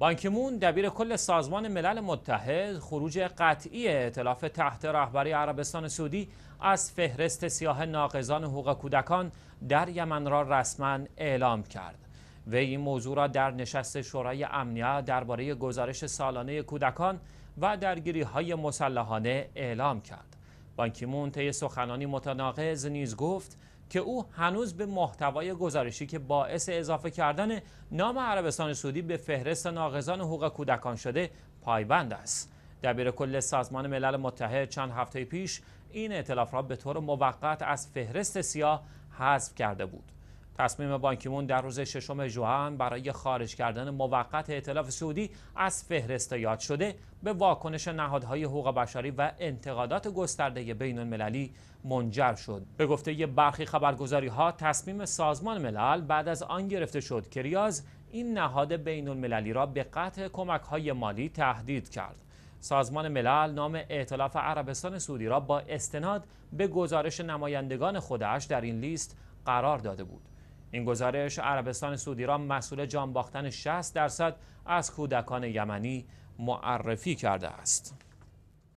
بانکیمون، دبیر کل سازمان ملل متحد خروج قطعی اطلاف تحت رهبری عربستان سعودی از فهرست سیاه ناقضان حقوق کودکان در یمن را رسما اعلام کرد وی این موضوع را در نشست شورای امنیت درباره گزارش سالانه کودکان و درگیری های مسلحانه اعلام کرد بانکیمون طی سخنانی متناقض نیز گفت که او هنوز به محتوای گزارشی که باعث اضافه کردن نام عربستان سعودی به فهرست ناقضان حقوق کودکان شده پایبند است دبیر کل سازمان ملل متحد چند هفته پیش این اعتلاف را به طور موقت از فهرست سیاه حذف کرده بود تصمیم بانکیمون در روز ششم جوان برای خارج کردن موقت اعتلاف سعودی از فهرست یاد شده به واکنش نهادهای حقوق بشری و انتقادات گسترده بین المللی منجر شد به گفته برخی خبرگزاری ها تصمیم سازمان ملل بعد از آن گرفته شد که ریاض این نهاد بین المللی را به قطع کمک های مالی تهدید کرد سازمان ملل نام ائتلاف عربستان سعودی را با استناد به گزارش نمایندگان خودش در این لیست قرار داده بود این گزارش عربستان سعودی را مسئول جان باختن 60 درصد از کودکان یمنی معرفی کرده است.